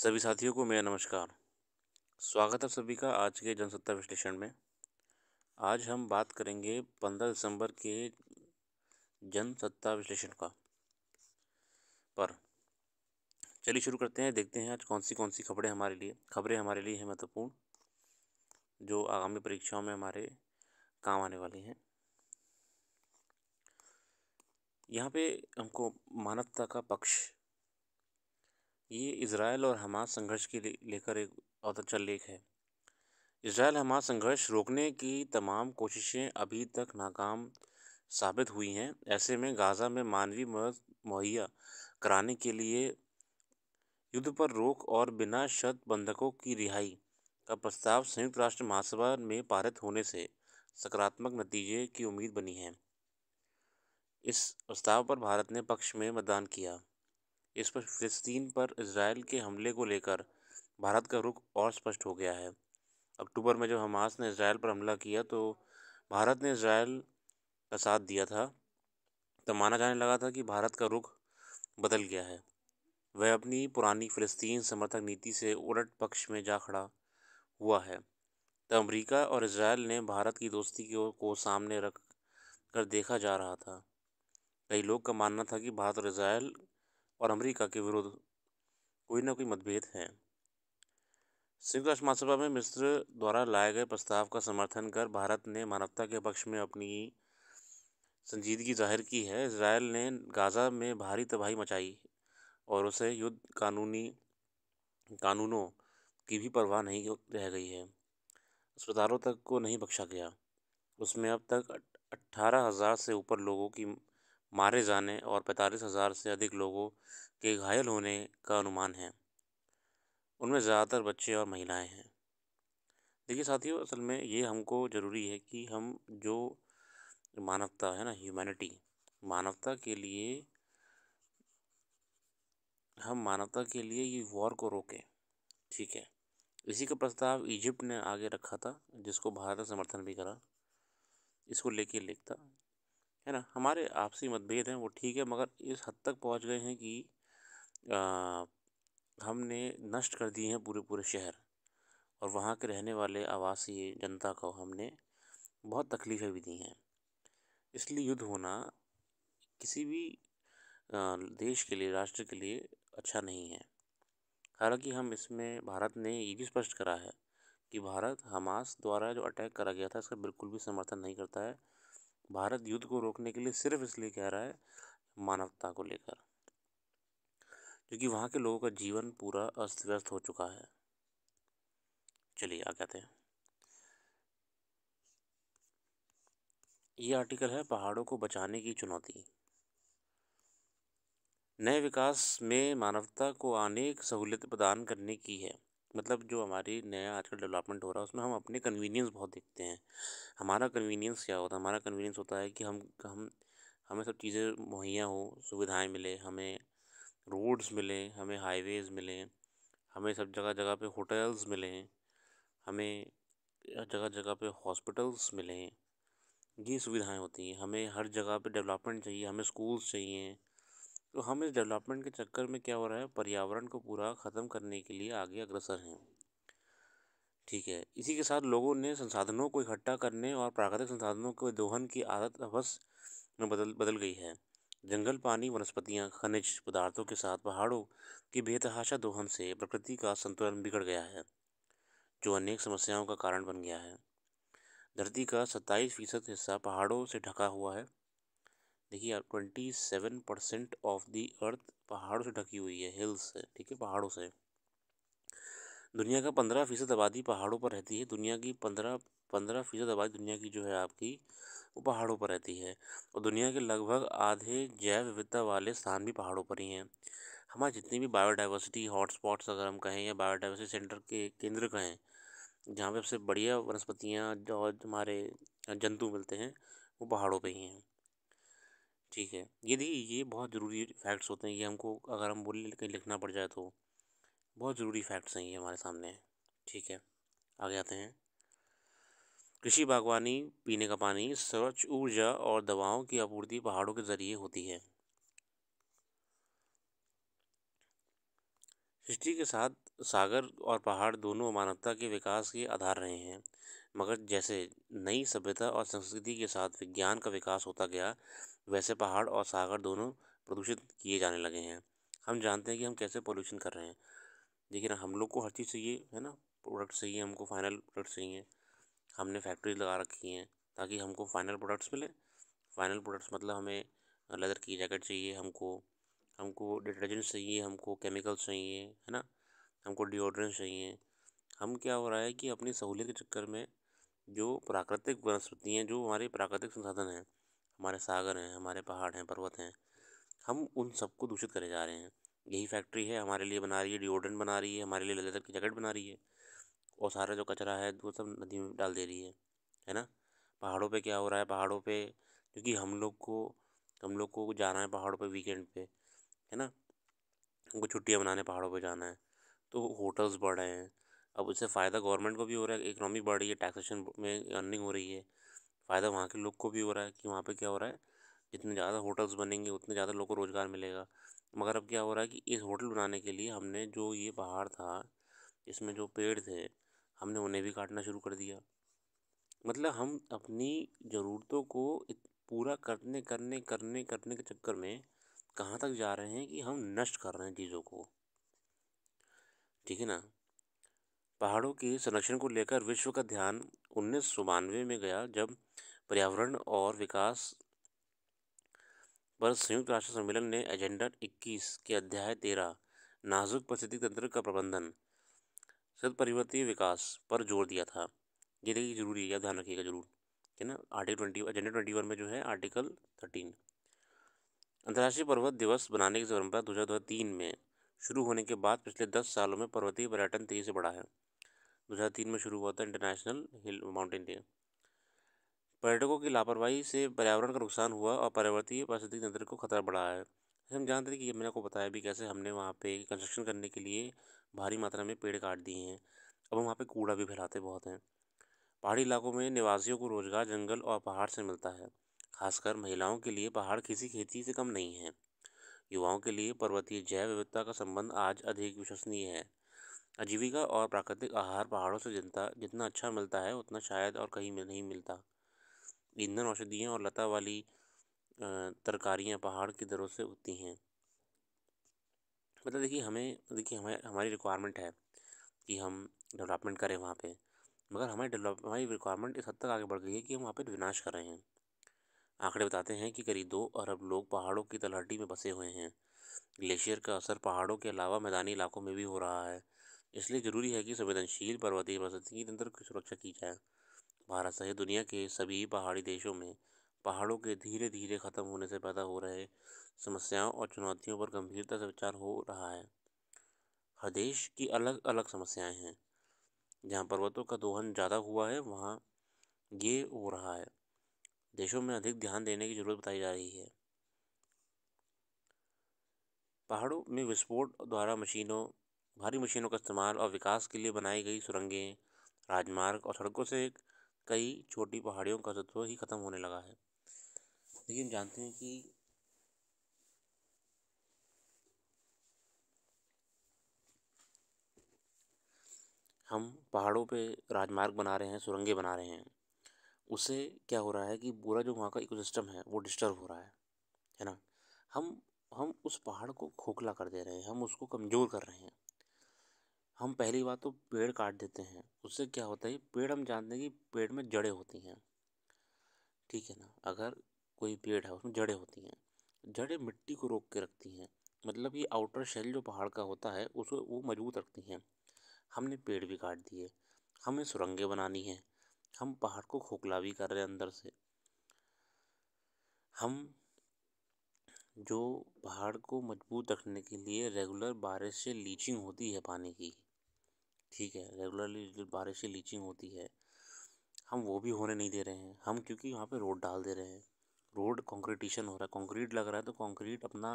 सभी साथियों को मेरा नमस्कार स्वागत है सभी का आज के जनसत्ता विश्लेषण में आज हम बात करेंगे पंद्रह दिसंबर के जनसत्ता विश्लेषण का पर चलिए शुरू करते हैं देखते हैं आज कौन सी कौन सी खबरें हमारे लिए खबरें हमारे लिए हैं महत्वपूर्ण जो आगामी परीक्षाओं में हमारे काम आने वाली हैं यहाँ पे हमको मानवता का पक्ष ये इसराइल और हमास संघर्ष के लेकर एक बहुत अच्छा लेख है इसराइल हमास संघर्ष रोकने की तमाम कोशिशें अभी तक नाकाम साबित हुई हैं ऐसे में गाज़ा में मानवीय मदद मुहैया कराने के लिए युद्ध पर रोक और बिना शत बंधकों की रिहाई का प्रस्ताव संयुक्त राष्ट्र महासभा में पारित होने से सकारात्मक नतीजे की उम्मीद बनी है इस प्रस्ताव पर भारत ने पक्ष में मतदान किया इस पर फलस्तीन पर इसराइल के हमले को लेकर भारत का रुख और स्पष्ट हो गया है अक्टूबर में जब हमास ने इसराइल पर हमला किया तो भारत ने इसराइल का साथ दिया था तब माना जाने लगा था कि भारत का रुख बदल गया है वह अपनी पुरानी फ़लस्तीन समर्थक नीति से उलट पक्ष में जा खड़ा हुआ है तब अमरीका और इसराइल ने भारत की दोस्ती को सामने रख कर देखा जा रहा था कई लोग का मानना था कि भारत और इसराइल और अमेरिका के विरुद्ध कोई ना कोई मतभेद हैं संयुक्त राष्ट्र महासभा में मिस्र द्वारा लाए गए प्रस्ताव का समर्थन कर भारत ने मानवता के पक्ष में अपनी संजीदगी जाहिर की है इसराइल ने गाज़ा में भारी तबाही मचाई और उसे युद्ध कानूनी कानूनों की भी परवाह नहीं रह गई है अस्पतालों तक को नहीं बख्शा गया उसमें अब तक अट्ठारह हज़ार से ऊपर लोगों की मारे जाने और पैंतालीस हज़ार से अधिक लोगों के घायल होने का अनुमान है उनमें ज़्यादातर बच्चे और महिलाएं हैं देखिए साथियों असल में ये हमको ज़रूरी है कि हम जो मानवता है ना ह्यूमैनिटी मानवता के लिए हम मानवता के लिए ये वॉर को रोकें ठीक है इसी का प्रस्ताव इजिप्ट ने आगे रखा था जिसको भारत ने समर्थन भी करा इसको लेके लिखता है ना हमारे आपसी मतभेद हैं वो ठीक है मगर इस हद तक पहुंच गए हैं कि आ, हमने नष्ट कर दिए हैं पूरे पूरे शहर और वहाँ के रहने वाले आवासीय जनता को हमने बहुत तकलीफ़ें भी दी हैं इसलिए युद्ध होना किसी भी देश के लिए राष्ट्र के लिए अच्छा नहीं है हालांकि हम इसमें भारत ने ये भी स्पष्ट करा है कि भारत हमास द्वारा जो अटैक करा गया था इसका बिल्कुल भी समर्थन नहीं करता है भारत युद्ध को रोकने के लिए सिर्फ इसलिए कह रहा है मानवता को लेकर क्योंकि वहाँ के लोगों का जीवन पूरा अस्त व्यस्त हो चुका है चलिए आ कहते हैं ये आर्टिकल है पहाड़ों को बचाने की चुनौती नए विकास में मानवता को अनेक सहूलियत प्रदान करने की है मतलब जो हमारी नया आजकल डेवलपमेंट हो रहा है उसमें हम अपने कन्वीनियंस बहुत देखते हैं हमारा कन्वीनियंस क्या होता है हमारा कन्वीनियंस होता है कि हम हम हमें सब चीज़ें मुहैया हो सुविधाएं मिले हमें रोड्स मिले हमें हाईवेज़ मिले हमें सब जगह जगह पे होटल्स मिले हमें जगह जगह पे हॉस्पिटल्स मिले ये सुविधाएं होती हैं हमें हर जगह पे डेवलपमेंट चाहिए हमें स्कूल्स चाहिए तो हम इस डेवलपमेंट के चक्कर में क्या हो रहा है पर्यावरण को पूरा ख़त्म करने के लिए आगे अग्रसर हैं ठीक है इसी के साथ लोगों ने संसाधनों को इकट्ठा करने और प्राकृतिक संसाधनों के दोहन की आदत अवश्य में बदल बदल गई है जंगल पानी वनस्पतियाँ खनिज पदार्थों के साथ पहाड़ों की बेतहाशा दोहन से प्रकृति का संतुलन बिगड़ गया है जो अनेक समस्याओं का कारण बन गया है धरती का सत्ताईस फीसद हिस्सा पहाड़ों से ढका हुआ है देखिए आप twenty seven percent of the earth पहाड़ों से ढकी हुई है हिल्स से ठीक है पहाड़ों से दुनिया का पंद्रह फीसद आबादी पहाड़ों पर रहती है दुनिया की पंद्रह पंद्रह फीसद आबादी दुनिया की जो है आपकी वो पहाड़ों पर रहती है और दुनिया के लगभग आधे जैव विविधता वाले स्थान भी पहाड़ों पर ही हैं हमारे जितनी भी बायोडाइवर्सिटी हॉटस्पॉट्स अगर हम कहें या बायोडाइवर्सिटी सेंटर के केंद्र कहें जहाँ पे सबसे बढ़िया वनस्पतियाँ और हमारे जंतु मिलते हैं वो पहाड़ों पे ही हैं ठीक है ये देखिए ये बहुत ज़रूरी फैक्ट्स होते हैं ये हमको अगर हम बोले कहीं लिखना पड़ जाए तो बहुत ज़रूरी फैक्ट्स हैं ये हमारे सामने ठीक है आगे आते हैं कृषि बागवानी पीने का पानी स्वच्छ ऊर्जा और दवाओं की आपूर्ति पहाड़ों के ज़रिए होती है सृष्टि के साथ सागर और पहाड़ दोनों मानवता के विकास के आधार रहे हैं मगर जैसे नई सभ्यता और संस्कृति के साथ विज्ञान का विकास होता गया वैसे पहाड़ और सागर दोनों प्रदूषित किए जाने लगे हैं हम जानते हैं कि हम कैसे पोल्यूशन कर रहे हैं देखिए ना हम लोग को हर चीज़ चाहिए है ना प्रोडक्ट चाहिए हमको फाइनल प्रोडक्ट चाहिए हमने फैक्ट्री लगा रखी हैं ताकि हमको फाइनल प्रोडक्ट्स मिले फाइनल प्रोडक्ट्स मतलब हमें लेदर की जैकेट चाहिए हमको हमको डिटर्जेंट चाहिए हमको केमिकल्स चाहिए है ना हमको डिओड्रेंट चाहिए हम क्या हो रहा है कि अपनी सहूलियत के चक्कर में जो प्राकृतिक वनस्पतियाँ जो हमारे प्राकृतिक संसाधन हैं हमारे सागर हैं हमारे पहाड़ हैं पर्वत हैं हम उन सबको दूषित करे जा रहे हैं यही फैक्ट्री है हमारे लिए बना रही है डिओड्रेंट बना रही है हमारे लिए लेदर की जैकेट बना रही है और सारा जो कचरा है वो सब नदी में डाल दे रही है है ना पहाड़ों पे क्या हो रहा है पहाड़ों पे क्योंकि हम लोग को हम लोग को जाना है पहाड़ों पे वीकेंड पे है ना उनको छुट्टियाँ मनाने पहाड़ों पे जाना है तो होटल्स बढ़ रहे हैं अब उससे फ़ायदा गवर्नमेंट को भी हो रहा है इकनॉमी बढ़ रही है टैक्सेशन में अर्निंग हो रही है फ़ायदा वहाँ के लोग को भी हो रहा है कि वहाँ पर क्या हो रहा है जितने ज़्यादा होटल्स बनेंगे उतने ज़्यादा लोगों को रोज़गार मिलेगा मगर अब क्या हो रहा है कि इस होटल बनाने के लिए हमने जो ये पहाड़ था इसमें जो पेड़ थे हमने उन्हें भी काटना शुरू कर दिया मतलब हम अपनी ज़रूरतों को पूरा करने करने करने करने के चक्कर में कहाँ तक जा रहे हैं कि हम नष्ट कर रहे हैं चीज़ों को ठीक है ना पहाड़ों के संरक्षण को लेकर विश्व का ध्यान उन्नीस में गया जब पर्यावरण और विकास पर संयुक्त राष्ट्र सम्मेलन ने एजेंडा 21 के अध्याय 13 नाजुक परिस्थिति तंत्र का प्रबंधन सतपरिवर्ती विकास पर जोर दिया था ये देखिए जरूरी है ध्यान रखिएगा जरूर है ना article twenty agenda twenty one में जो है आर्टिकल थर्टीन अंतर्राष्ट्रीय पर्वत दिवस बनाने की परंपरा दो हज़ार तीन में शुरू होने के बाद पिछले दस सालों में पर्वतीय पर्यटन तेजी से बढ़ा है दो हज़ार तीन में शुरू हुआ था इंटरनेशनल हिल माउंटेन डे पर्यटकों की लापरवाही से पर्यावरण का नुकसान हुआ और पर्यावरणीय पारिस्थितिक तंत्र को खतरा बढ़ा है हम जानते हैं कि मैंने आपको बताया भी कैसे हमने वहाँ पे कंस्ट्रक्शन करने के लिए भारी मात्रा में पेड़ काट दिए हैं अब वहाँ पे कूड़ा भी फैलाते बहुत हैं पहाड़ी इलाकों में निवासियों को रोज़गार जंगल और पहाड़ से मिलता है खासकर महिलाओं के लिए पहाड़ किसी खेती से कम नहीं है युवाओं के लिए पर्वतीय जैव विविधता का संबंध आज अधिक विश्वसनीय है आजीविका और प्राकृतिक आहार पहाड़ों से जनता जितना अच्छा मिलता है उतना शायद और कहीं में नहीं मिलता ईंधन औषधियाँ और लता वाली तरकारियाँ पहाड़ की दरों से उगती हैं मतलब देखिए हमें देखिए हमें हमारी रिक्वायरमेंट है कि हम डेवलपमेंट करें वहाँ पे मगर हमारी डेवलप हमारी रिक्वायरमेंट इस हद तक आगे बढ़ गई है कि हम वहाँ पर विनाश कर रहे हैं आंकड़े बताते हैं कि करीब दो अरब लोग पहाड़ों की तलहटी में बसे हुए हैं ग्लेशियर का असर पहाड़ों के अलावा मैदानी इलाकों में भी हो रहा है इसलिए ज़रूरी है कि संवेदनशील पर्वतीय पारिस्थितिकी तंत्र की सुरक्षा की जाए भारत सहित दुनिया के सभी पहाड़ी देशों में पहाड़ों के धीरे धीरे ख़त्म होने से पैदा हो रहे समस्याओं और चुनौतियों पर गंभीरता से विचार हो रहा है हर देश की अलग अलग समस्याएं हैं जहां पर्वतों का दोहन ज़्यादा हुआ है वहां ये हो रहा है देशों में अधिक ध्यान देने की ज़रूरत बताई जा रही है पहाड़ों में विस्फोट द्वारा मशीनों भारी मशीनों का इस्तेमाल और विकास के लिए बनाई गई सुरंगें राजमार्ग और सड़कों से कई छोटी पहाड़ियों का तत्व ही ख़त्म होने लगा है देखिए हम जानते हैं कि हम पहाड़ों पे राजमार्ग बना रहे हैं सुरंगें बना रहे हैं उससे क्या हो रहा है कि पूरा जो वहाँ का इकोसिस्टम है वो डिस्टर्ब हो रहा है है ना हम हम उस पहाड़ को खोखला कर दे रहे हैं हम उसको कमज़ोर कर रहे हैं हम पहली बात तो पेड़ काट देते हैं उससे क्या होता है पेड़ हम जानते हैं कि पेड़ में जड़ें होती हैं ठीक है ना अगर कोई पेड़ है उसमें जड़ें होती हैं जड़ें मिट्टी को रोक के रखती हैं मतलब ये आउटर शेल जो पहाड़ का होता है उसको वो मजबूत रखती हैं हमने पेड़ भी काट दिए हमें सुरंगें बनानी हैं हम पहाड़ को खोखला भी कर रहे हैं अंदर से हम जो पहाड़ को मजबूत रखने के लिए रेगुलर बारिश से लीचिंग होती है पानी की ठीक है रेगुलरली बारिश से लीचिंग होती है हम वो भी होने नहीं दे रहे हैं हम क्योंकि वहाँ पे रोड डाल दे रहे हैं रोड कंक्रीटिशन हो रहा है कंक्रीट लग रहा है तो कंक्रीट अपना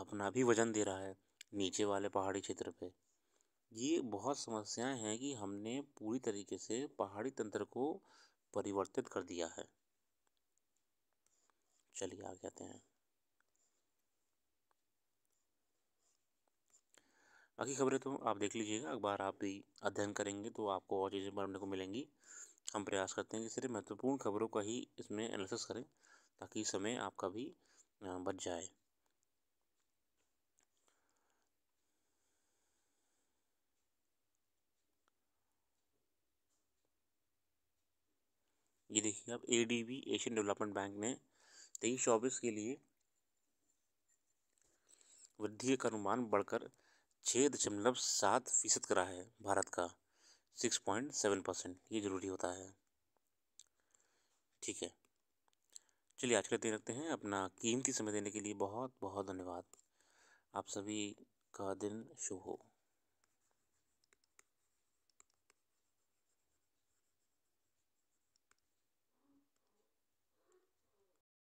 अपना भी वजन दे रहा है नीचे वाले पहाड़ी क्षेत्र पे ये बहुत समस्याएं हैं कि हमने पूरी तरीके से पहाड़ी तंत्र को परिवर्तित कर दिया है चलिए आगे आते हैं बाकी खबरें तो आप देख लीजिएगा अखबार आप भी अध्ययन करेंगे तो आपको और चीज़ें पढ़ने को मिलेंगी हम प्रयास करते हैं कि सिर्फ महत्वपूर्ण खबरों का ही इसमें एनालिसिस करें ताकि समय आपका भी बच जाए ये देखिए आप एडीबी एशियन डेवलपमेंट बैंक ने तेईस चौबीस के लिए वृद्धि का अनुमान बढ़कर छः दशमलव सात फीसद करा है भारत का सिक्स पॉइंट सेवन परसेंट ये ज़रूरी होता है ठीक है चलिए आज का लिए रखते हैं अपना कीमती समय देने के लिए बहुत बहुत धन्यवाद आप सभी का दिन शुभ हो